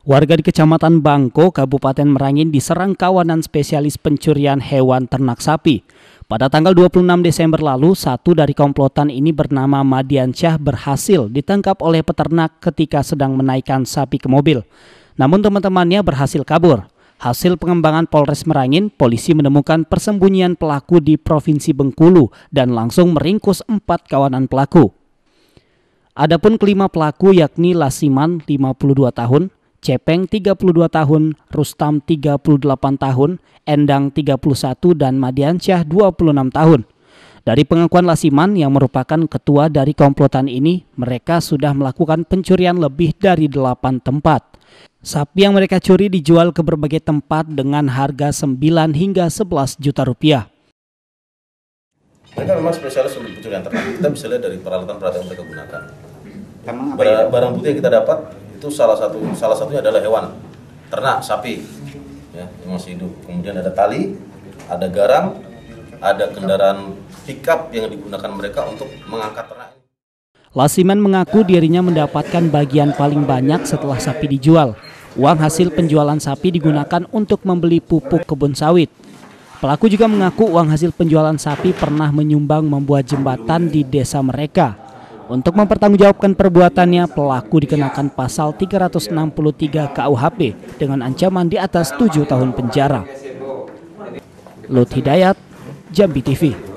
Warga di Kecamatan Bangko, Kabupaten Merangin diserang kawanan spesialis pencurian hewan ternak sapi. Pada tanggal 26 Desember lalu, satu dari komplotan ini bernama Madiansyah berhasil ditangkap oleh peternak ketika sedang menaikkan sapi ke mobil. Namun teman-temannya berhasil kabur. Hasil pengembangan Polres Merangin, polisi menemukan persembunyian pelaku di Provinsi Bengkulu dan langsung meringkus empat kawanan pelaku. Adapun kelima pelaku yakni Lasiman 52 tahun, Cepeng 32 tahun, Rustam 38 tahun, Endang 31 dan Madiansyah 26 tahun. Dari pengakuan Lasiman yang merupakan ketua dari komplotan ini, mereka sudah melakukan pencurian lebih dari 8 tempat. Sapi yang mereka curi dijual ke berbagai tempat dengan harga 9 hingga 11 juta rupiah. Mereka memang spesialis untuk pencurian ternak. Kita bisa lihat dari peralatan-peralatan yang mereka gunakan. Barang, ya? barang bukti yang kita dapat itu salah satu salah satunya adalah hewan ternak sapi ya yang masih hidup kemudian ada tali ada garam ada kendaraan pickup yang digunakan mereka untuk mengangkat ternak Lasiman mengaku dirinya mendapatkan bagian paling banyak setelah sapi dijual. Uang hasil penjualan sapi digunakan untuk membeli pupuk kebun sawit. Pelaku juga mengaku uang hasil penjualan sapi pernah menyumbang membuat jembatan di desa mereka. Untuk mempertanggungjawabkan perbuatannya, pelaku dikenakan pasal 363 KUHP dengan ancaman di atas 7 tahun penjara. Lut Hidayat, Jambi TV.